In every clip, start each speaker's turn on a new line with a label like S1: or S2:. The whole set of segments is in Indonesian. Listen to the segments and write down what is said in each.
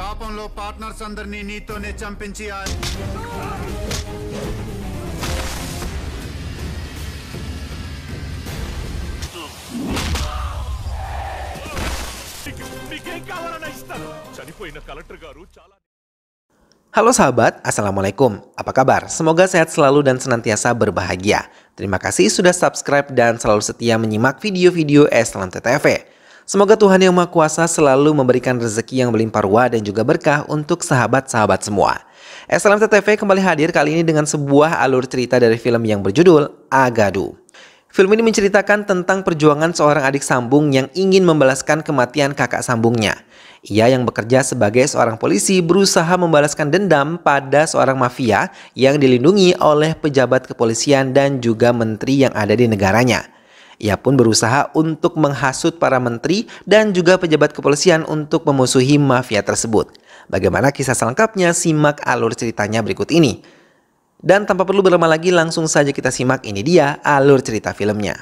S1: పాపంలో పార్ట్నర్స్ అందరినీ నీతోనే చంపించి Halo sahabat, Assalamualaikum. Apa kabar? Semoga sehat selalu dan senantiasa berbahagia. Terima kasih sudah subscribe dan selalu setia menyimak video-video Eselon TTV. Semoga Tuhan Yang Maha Kuasa selalu memberikan rezeki yang melimpah ruah dan juga berkah untuk sahabat-sahabat semua. SLM TV kembali hadir kali ini dengan sebuah alur cerita dari film yang berjudul Agadu. Film ini menceritakan tentang perjuangan seorang adik sambung yang ingin membalaskan kematian kakak sambungnya. Ia yang bekerja sebagai seorang polisi berusaha membalaskan dendam pada seorang mafia yang dilindungi oleh pejabat kepolisian dan juga menteri yang ada di negaranya. Ia pun berusaha untuk menghasut para menteri dan juga pejabat kepolisian untuk memusuhi mafia tersebut. Bagaimana kisah selengkapnya? Simak alur ceritanya berikut ini. Dan tanpa perlu berlama lagi langsung saja kita simak ini dia alur cerita filmnya.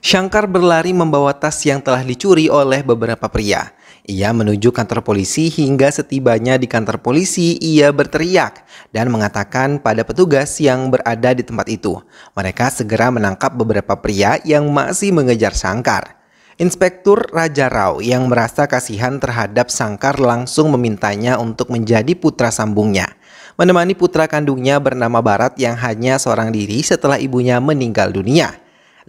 S1: Shankar berlari membawa tas yang telah dicuri oleh beberapa pria. Ia menuju kantor polisi hingga setibanya di kantor polisi ia berteriak dan mengatakan pada petugas yang berada di tempat itu. Mereka segera menangkap beberapa pria yang masih mengejar Shankar. Inspektur Raja Rao yang merasa kasihan terhadap Shankar langsung memintanya untuk menjadi putra sambungnya. Menemani putra kandungnya bernama Barat yang hanya seorang diri setelah ibunya meninggal dunia.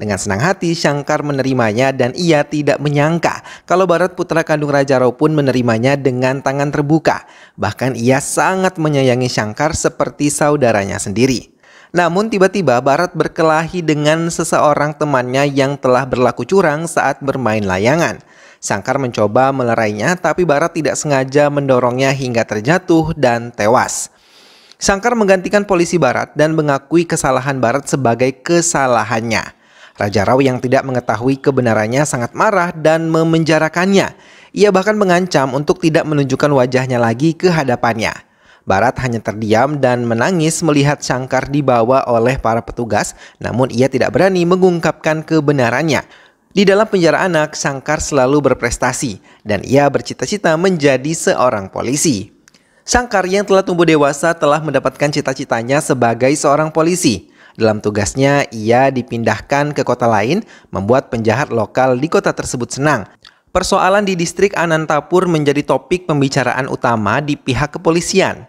S1: Dengan senang hati, Shankar menerimanya dan ia tidak menyangka kalau Barat putra kandung Raja Rao pun menerimanya dengan tangan terbuka. Bahkan ia sangat menyayangi Shankar seperti saudaranya sendiri. Namun tiba-tiba Barat berkelahi dengan seseorang temannya yang telah berlaku curang saat bermain layangan. Shankar mencoba melerainya tapi Barat tidak sengaja mendorongnya hingga terjatuh dan tewas. Shankar menggantikan polisi Barat dan mengakui kesalahan Barat sebagai kesalahannya. Raja Rao yang tidak mengetahui kebenarannya sangat marah dan memenjarakannya. Ia bahkan mengancam untuk tidak menunjukkan wajahnya lagi ke hadapannya. Barat hanya terdiam dan menangis melihat Sangkar dibawa oleh para petugas, namun ia tidak berani mengungkapkan kebenarannya. Di dalam penjara anak, Sangkar selalu berprestasi dan ia bercita-cita menjadi seorang polisi. Sangkar yang telah tumbuh dewasa telah mendapatkan cita-citanya sebagai seorang polisi. Dalam tugasnya, ia dipindahkan ke kota lain, membuat penjahat lokal di kota tersebut senang. Persoalan di distrik Anantapur menjadi topik pembicaraan utama di pihak kepolisian.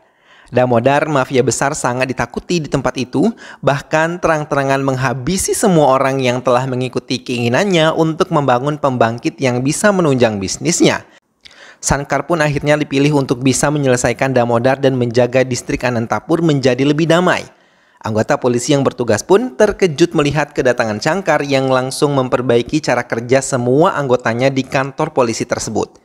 S1: Damodar mafia besar sangat ditakuti di tempat itu, bahkan terang-terangan menghabisi semua orang yang telah mengikuti keinginannya untuk membangun pembangkit yang bisa menunjang bisnisnya. Sankar pun akhirnya dipilih untuk bisa menyelesaikan Damodar dan menjaga distrik Anantapur menjadi lebih damai. Anggota polisi yang bertugas pun terkejut melihat kedatangan Cangkar yang langsung memperbaiki cara kerja semua anggotanya di kantor polisi tersebut.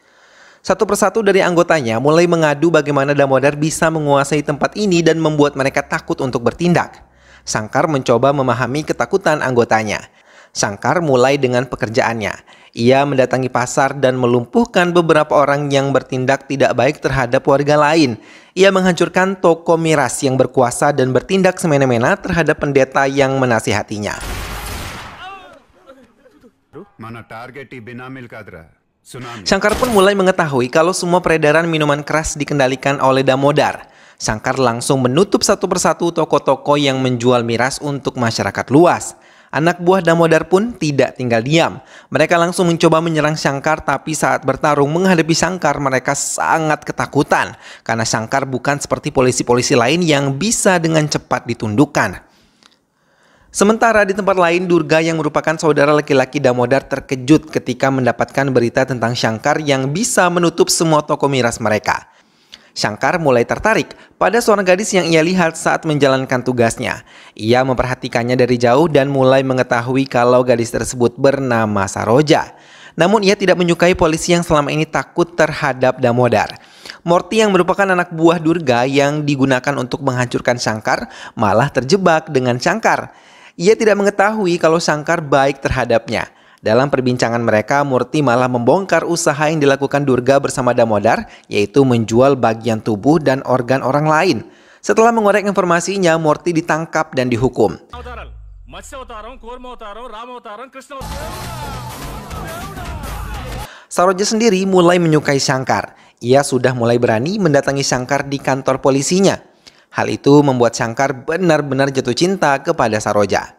S1: Satu persatu dari anggotanya mulai mengadu bagaimana Damodar bisa menguasai tempat ini dan membuat mereka takut untuk bertindak. Sangkar mencoba memahami ketakutan anggotanya. Sangkar mulai dengan pekerjaannya. Ia mendatangi pasar dan melumpuhkan beberapa orang yang bertindak tidak baik terhadap warga lain. Ia menghancurkan toko miras yang berkuasa dan bertindak semena-mena terhadap pendeta yang menasihatinya. Sangkar pun mulai mengetahui kalau semua peredaran minuman keras dikendalikan oleh Damodar. Sangkar langsung menutup satu persatu toko-toko yang menjual miras untuk masyarakat luas. Anak buah Damodar pun tidak tinggal diam. Mereka langsung mencoba menyerang Sangkar tapi saat bertarung menghadapi Sangkar mereka sangat ketakutan karena Sangkar bukan seperti polisi-polisi lain yang bisa dengan cepat ditundukkan. Sementara di tempat lain, Durga yang merupakan saudara laki-laki Damodar terkejut ketika mendapatkan berita tentang Sangkar yang bisa menutup semua toko miras mereka. Sangkar mulai tertarik pada seorang gadis yang ia lihat saat menjalankan tugasnya. Ia memperhatikannya dari jauh dan mulai mengetahui kalau gadis tersebut bernama Saroja. Namun ia tidak menyukai polisi yang selama ini takut terhadap Damodar. Morty yang merupakan anak buah Durga yang digunakan untuk menghancurkan Shankar malah terjebak dengan Shankar. Ia tidak mengetahui kalau Shankar baik terhadapnya. Dalam perbincangan mereka, Murti malah membongkar usaha yang dilakukan Durga bersama Damodar, yaitu menjual bagian tubuh dan organ orang lain. Setelah mengorek informasinya, Murti ditangkap dan dihukum. Saroja sendiri mulai menyukai Sangkar. Ia sudah mulai berani mendatangi Sangkar di kantor polisinya. Hal itu membuat Sangkar benar-benar jatuh cinta kepada Saroja.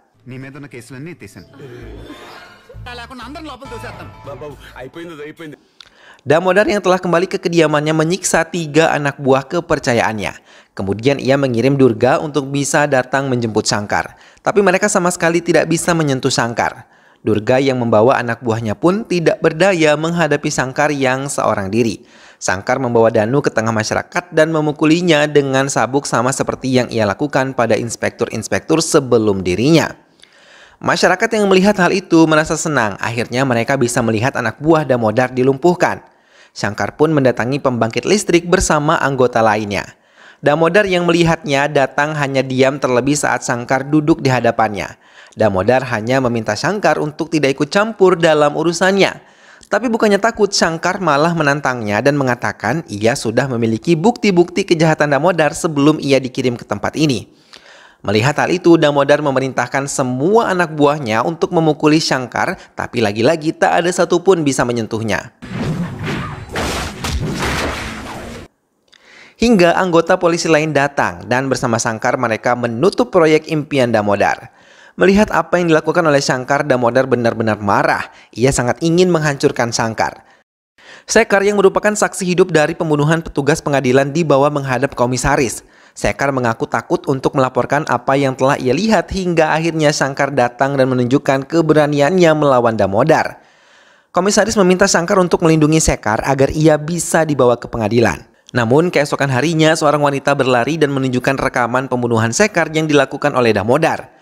S1: Damodar yang telah kembali ke kediamannya menyiksa tiga anak buah kepercayaannya. Kemudian ia mengirim Durga untuk bisa datang menjemput Sangkar. Tapi mereka sama sekali tidak bisa menyentuh Sangkar. Durga yang membawa anak buahnya pun tidak berdaya menghadapi Sangkar yang seorang diri. Sangkar membawa Danu ke tengah masyarakat dan memukulinya dengan sabuk sama seperti yang ia lakukan pada inspektur-inspektur sebelum dirinya. Masyarakat yang melihat hal itu merasa senang, akhirnya mereka bisa melihat anak buah Damodar dilumpuhkan. Sangkar pun mendatangi pembangkit listrik bersama anggota lainnya. Damodar yang melihatnya datang hanya diam terlebih saat Sangkar duduk di hadapannya. Damodar hanya meminta Sangkar untuk tidak ikut campur dalam urusannya. Tapi bukannya takut, Sangkar malah menantangnya dan mengatakan ia sudah memiliki bukti-bukti kejahatan Damodar sebelum ia dikirim ke tempat ini. Melihat hal itu, Damodar memerintahkan semua anak buahnya untuk memukuli Shankar, tapi lagi-lagi tak ada satupun bisa menyentuhnya. Hingga anggota polisi lain datang dan bersama Sangkar mereka menutup proyek impian Damodar. Melihat apa yang dilakukan oleh Sangkar, Damodar benar-benar marah. Ia sangat ingin menghancurkan Sangkar. Sekar yang merupakan saksi hidup dari pembunuhan petugas pengadilan dibawa menghadap komisaris. Sekar mengaku takut untuk melaporkan apa yang telah ia lihat hingga akhirnya Sangkar datang dan menunjukkan keberaniannya melawan Damodar. Komisaris meminta Sangkar untuk melindungi Sekar agar ia bisa dibawa ke pengadilan. Namun keesokan harinya seorang wanita berlari dan menunjukkan rekaman pembunuhan Sekar yang dilakukan oleh Damodar.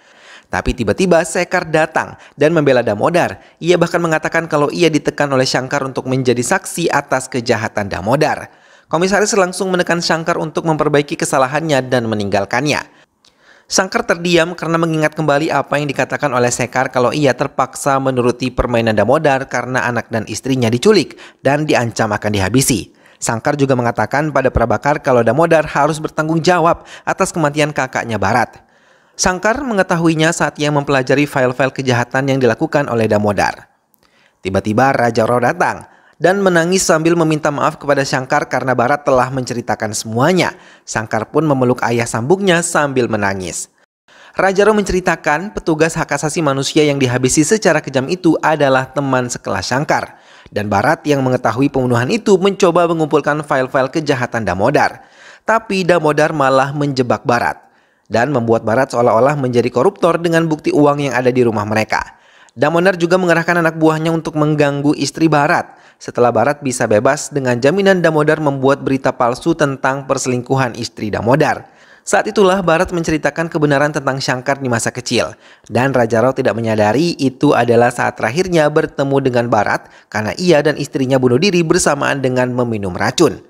S1: Tapi tiba-tiba Sekar datang dan membela Damodar. Ia bahkan mengatakan kalau ia ditekan oleh Sangkar untuk menjadi saksi atas kejahatan Damodar. Komisaris langsung menekan Shankar untuk memperbaiki kesalahannya dan meninggalkannya. Shankar terdiam karena mengingat kembali apa yang dikatakan oleh Sekar kalau ia terpaksa menuruti permainan Damodar karena anak dan istrinya diculik dan diancam akan dihabisi. Sangkar juga mengatakan pada Prabakar kalau Damodar harus bertanggung jawab atas kematian kakaknya Barat. Sangkar mengetahuinya saat ia mempelajari file-file kejahatan yang dilakukan oleh Damodar. Tiba-tiba Raja Roh datang dan menangis sambil meminta maaf kepada Shankar karena Barat telah menceritakan semuanya. Shankar pun memeluk ayah sambungnya sambil menangis. Rajaro menceritakan petugas hak asasi manusia yang dihabisi secara kejam itu adalah teman sekelas Shankar. Dan Barat yang mengetahui pembunuhan itu mencoba mengumpulkan file-file kejahatan Damodar. Tapi Damodar malah menjebak Barat dan membuat Barat seolah-olah menjadi koruptor dengan bukti uang yang ada di rumah mereka. Damodar juga mengerahkan anak buahnya untuk mengganggu istri Barat setelah Barat bisa bebas dengan jaminan Damodar membuat berita palsu tentang perselingkuhan istri Damodar. Saat itulah Barat menceritakan kebenaran tentang Shankar di masa kecil. Dan Raja Rao tidak menyadari itu adalah saat terakhirnya bertemu dengan Barat karena ia dan istrinya bunuh diri bersamaan dengan meminum racun.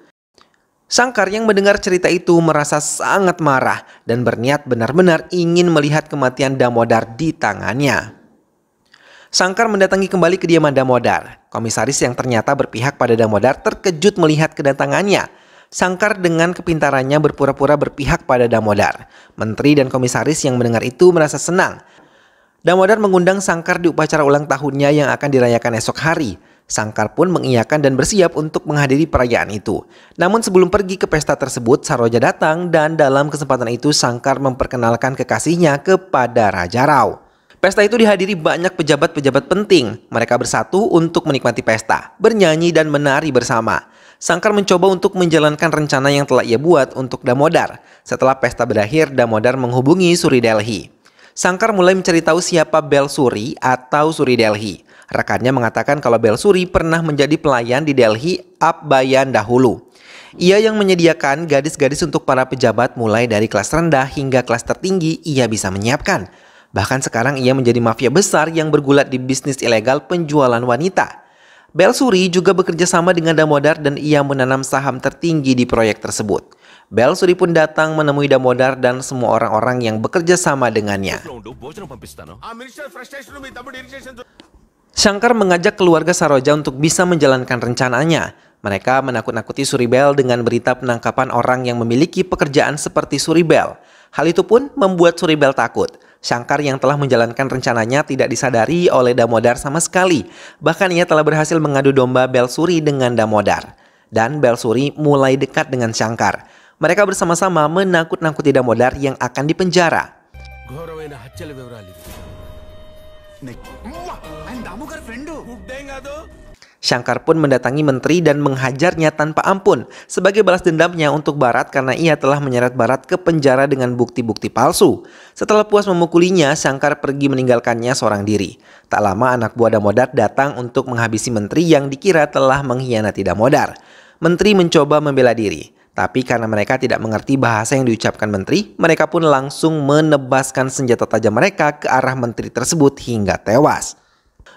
S1: Sangkar yang mendengar cerita itu merasa sangat marah dan berniat benar-benar ingin melihat kematian Damodar di tangannya. Sangkar mendatangi kembali kediaman Damodar. Komisaris yang ternyata berpihak pada Damodar terkejut melihat kedatangannya. Sangkar dengan kepintarannya berpura-pura berpihak pada Damodar. Menteri dan komisaris yang mendengar itu merasa senang. Damodar mengundang Sangkar di upacara ulang tahunnya yang akan dirayakan esok hari. Sangkar pun mengiyakan dan bersiap untuk menghadiri perayaan itu. Namun sebelum pergi ke pesta tersebut, Saroja datang dan dalam kesempatan itu Sangkar memperkenalkan kekasihnya kepada Raja Rao. Pesta itu dihadiri banyak pejabat-pejabat penting. Mereka bersatu untuk menikmati pesta, bernyanyi dan menari bersama. Sangkar mencoba untuk menjalankan rencana yang telah ia buat untuk Damodar. Setelah pesta berakhir, Damodar menghubungi Suri Delhi. Sangkar mulai mencari tahu siapa Bel Suri atau Suri Delhi. Rekannya mengatakan kalau Bel Suri pernah menjadi pelayan di Delhi Abbayan dahulu. Ia yang menyediakan gadis-gadis untuk para pejabat mulai dari kelas rendah hingga kelas tertinggi ia bisa menyiapkan. Bahkan sekarang ia menjadi mafia besar yang bergulat di bisnis ilegal penjualan wanita. Bel Suri juga bekerja sama dengan Damodar dan ia menanam saham tertinggi di proyek tersebut. Bel Suri pun datang menemui Damodar dan semua orang-orang yang bekerja sama dengannya. Shankar mengajak keluarga Saroja untuk bisa menjalankan rencananya. Mereka menakut-nakuti Suri Bel dengan berita penangkapan orang yang memiliki pekerjaan seperti Suri Bel. Hal itu pun membuat Suri Bel takut. Shankar yang telah menjalankan rencananya tidak disadari oleh Damodar sama sekali. Bahkan ia telah berhasil mengadu domba Belsuri dengan Damodar. Dan Belsuri mulai dekat dengan Shankar. Mereka bersama-sama menakut-nakuti Damodar yang akan dipenjara. Shankar pun mendatangi menteri dan menghajarnya tanpa ampun sebagai balas dendamnya untuk Barat karena ia telah menyeret Barat ke penjara dengan bukti-bukti palsu. Setelah puas memukulinya, Shankar pergi meninggalkannya seorang diri. Tak lama anak buah Damodar datang untuk menghabisi menteri yang dikira telah mengkhianati Damodar. Menteri mencoba membela diri. Tapi karena mereka tidak mengerti bahasa yang diucapkan menteri, mereka pun langsung menebaskan senjata tajam mereka ke arah menteri tersebut hingga tewas.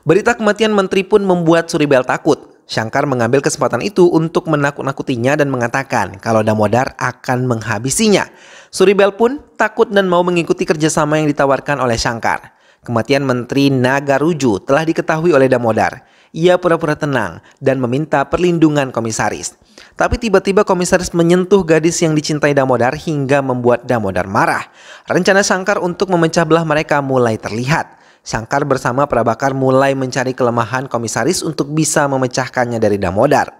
S1: Berita kematian menteri pun membuat Suribel takut. Sangkar mengambil kesempatan itu untuk menakut-nakutinya dan mengatakan kalau Damodar akan menghabisinya. Suribel pun takut dan mau mengikuti kerjasama yang ditawarkan oleh Sangkar. Kematian Menteri Nagaruju telah diketahui oleh Damodar. Ia pura-pura tenang dan meminta perlindungan komisaris. Tapi tiba-tiba komisaris menyentuh gadis yang dicintai Damodar hingga membuat Damodar marah. Rencana Sangkar untuk memecah belah mereka mulai terlihat. Sangkar bersama Prabakar mulai mencari kelemahan komisaris untuk bisa memecahkannya dari Damodar.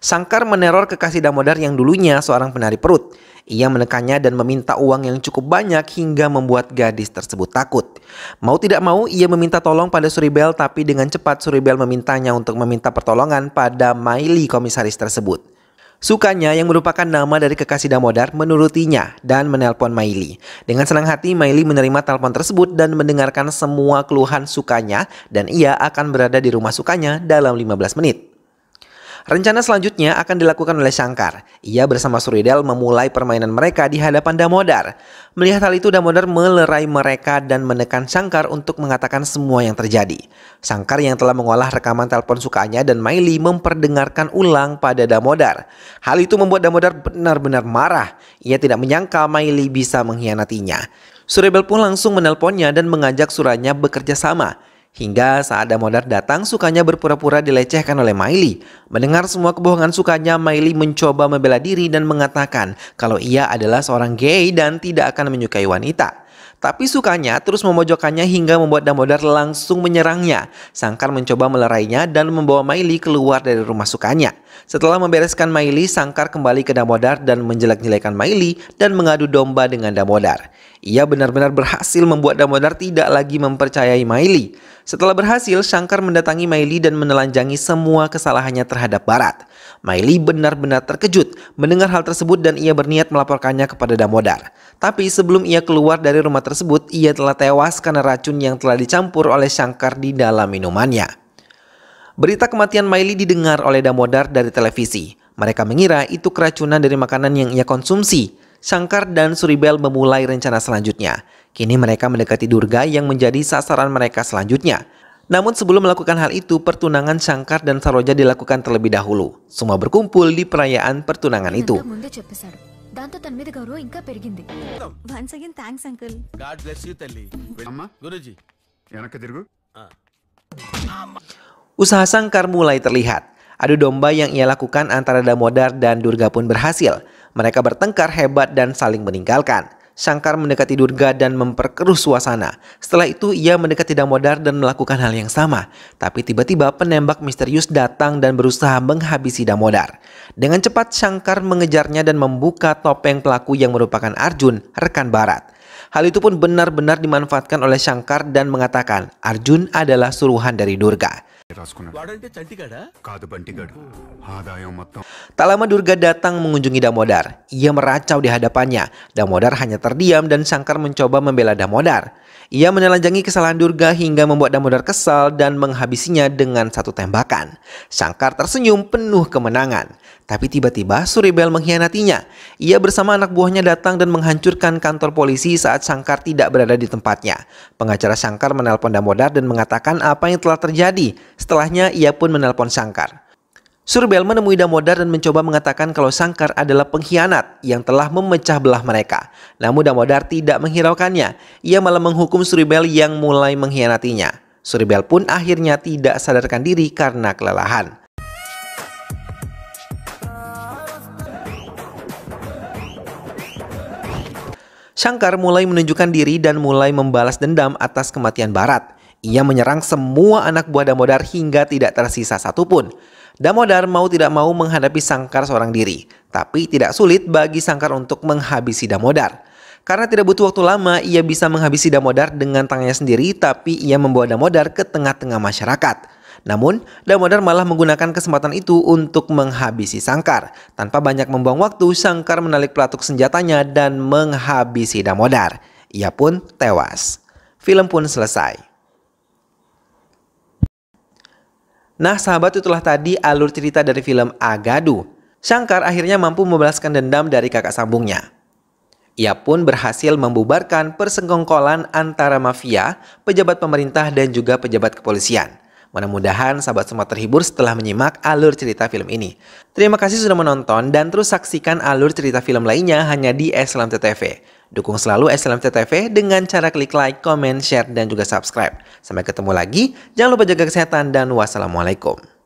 S1: Sangkar meneror kekasih Damodar yang dulunya seorang penari perut. Ia menekannya dan meminta uang yang cukup banyak hingga membuat gadis tersebut takut. Mau tidak mau, ia meminta tolong pada Suribel tapi dengan cepat Suribel memintanya untuk meminta pertolongan pada Miley komisaris tersebut. Sukanya yang merupakan nama dari kekasih Damodar menurutinya dan menelpon Miley. Dengan senang hati Miley menerima telepon tersebut dan mendengarkan semua keluhan Sukanya dan ia akan berada di rumah Sukanya dalam 15 menit. Rencana selanjutnya akan dilakukan oleh Shankar. Ia bersama Suridel memulai permainan mereka di hadapan Damodar. Melihat hal itu Damodar melerai mereka dan menekan Shankar untuk mengatakan semua yang terjadi. Shankar yang telah mengolah rekaman telepon sukanya dan Miley memperdengarkan ulang pada Damodar. Hal itu membuat Damodar benar-benar marah. Ia tidak menyangka Miley bisa mengkhianatinya. Surebel pun langsung menelponnya dan mengajak Suranya bekerja sama. Hingga saat Damodar datang, sukanya berpura-pura dilecehkan oleh Miley. Mendengar semua kebohongan sukanya, Miley mencoba membela diri dan mengatakan kalau ia adalah seorang gay dan tidak akan menyukai wanita. Tapi sukanya terus memojokkannya hingga membuat Damodar langsung menyerangnya. Sangkar mencoba melerainya dan membawa Miley keluar dari rumah sukanya. Setelah membereskan Miley, Sangkar kembali ke Damodar dan menjelek-jelekan Maili dan mengadu domba dengan Damodar. Ia benar-benar berhasil membuat Damodar tidak lagi mempercayai Miley. Setelah berhasil, Sangkar mendatangi Miley dan menelanjangi semua kesalahannya terhadap Barat. Miley benar-benar terkejut mendengar hal tersebut dan ia berniat melaporkannya kepada Damodar. Tapi sebelum ia keluar dari rumah tersebut, ia telah tewas karena racun yang telah dicampur oleh Sangkar di dalam minumannya. Berita kematian Miley didengar oleh Damodar dari televisi. Mereka mengira itu keracunan dari makanan yang ia konsumsi. Shankar dan Suribel memulai rencana selanjutnya. Kini mereka mendekati Durga yang menjadi sasaran mereka selanjutnya. Namun sebelum melakukan hal itu, pertunangan Shankar dan Saroja dilakukan terlebih dahulu. Semua berkumpul di perayaan pertunangan itu. దాంతో Usaha Sangkar mulai terlihat. Adu domba yang ia lakukan antara Damodar dan Durga pun berhasil. Mereka bertengkar hebat dan saling meninggalkan. Sangkar mendekati Durga dan memperkeruh suasana. Setelah itu ia mendekati Damodar dan melakukan hal yang sama. Tapi tiba-tiba penembak misterius datang dan berusaha menghabisi Damodar. Dengan cepat Sangkar mengejarnya dan membuka topeng pelaku yang merupakan Arjun, rekan Barat. Hal itu pun benar-benar dimanfaatkan oleh Sangkar dan mengatakan Arjun adalah suruhan dari Durga. Tak lama Durga datang mengunjungi Damodar. Ia meracau di hadapannya. Damodar hanya terdiam dan Sangkar mencoba membela Damodar. Ia menelanjangi kesalahan Durga hingga membuat Damodar kesal dan menghabisinya dengan satu tembakan. Sangkar tersenyum penuh kemenangan. Tapi tiba-tiba Suribel mengkhianatinya. Ia bersama anak buahnya datang dan menghancurkan kantor polisi saat Sangkar tidak berada di tempatnya. Pengacara Sangkar menelpon Damodar dan mengatakan apa yang telah terjadi. Setelahnya ia pun menelpon Sangkar. Surbel menemui Damodar dan mencoba mengatakan kalau Sangkar adalah pengkhianat yang telah memecah belah mereka. Namun Damodar tidak menghiraukannya. Ia malah menghukum Surbel yang mulai mengkhianatinya. Surbel pun akhirnya tidak sadarkan diri karena kelelahan. Sangkar mulai menunjukkan diri dan mulai membalas dendam atas kematian Barat. Ia menyerang semua anak buah Damodar hingga tidak tersisa satupun. Damodar mau tidak mau menghadapi Sangkar seorang diri, tapi tidak sulit bagi Sangkar untuk menghabisi Damodar. Karena tidak butuh waktu lama, ia bisa menghabisi Damodar dengan tangannya sendiri, tapi ia membawa Damodar ke tengah-tengah masyarakat. Namun, Damodar malah menggunakan kesempatan itu untuk menghabisi Sangkar. Tanpa banyak membuang waktu, Sangkar menarik pelatuk senjatanya dan menghabisi Damodar. Ia pun tewas. Film pun selesai. Nah sahabat itulah tadi alur cerita dari film Agadu. Sangkar akhirnya mampu membalaskan dendam dari kakak sambungnya. Ia pun berhasil membubarkan persekongkolan antara mafia, pejabat pemerintah dan juga pejabat kepolisian. Mudah-mudahan sahabat semua terhibur setelah menyimak alur cerita film ini. Terima kasih sudah menonton dan terus saksikan alur cerita film lainnya hanya di SLM TV Dukung selalu SLM TV dengan cara klik like, comment, share, dan juga subscribe. Sampai ketemu lagi, jangan lupa jaga kesehatan dan wassalamualaikum.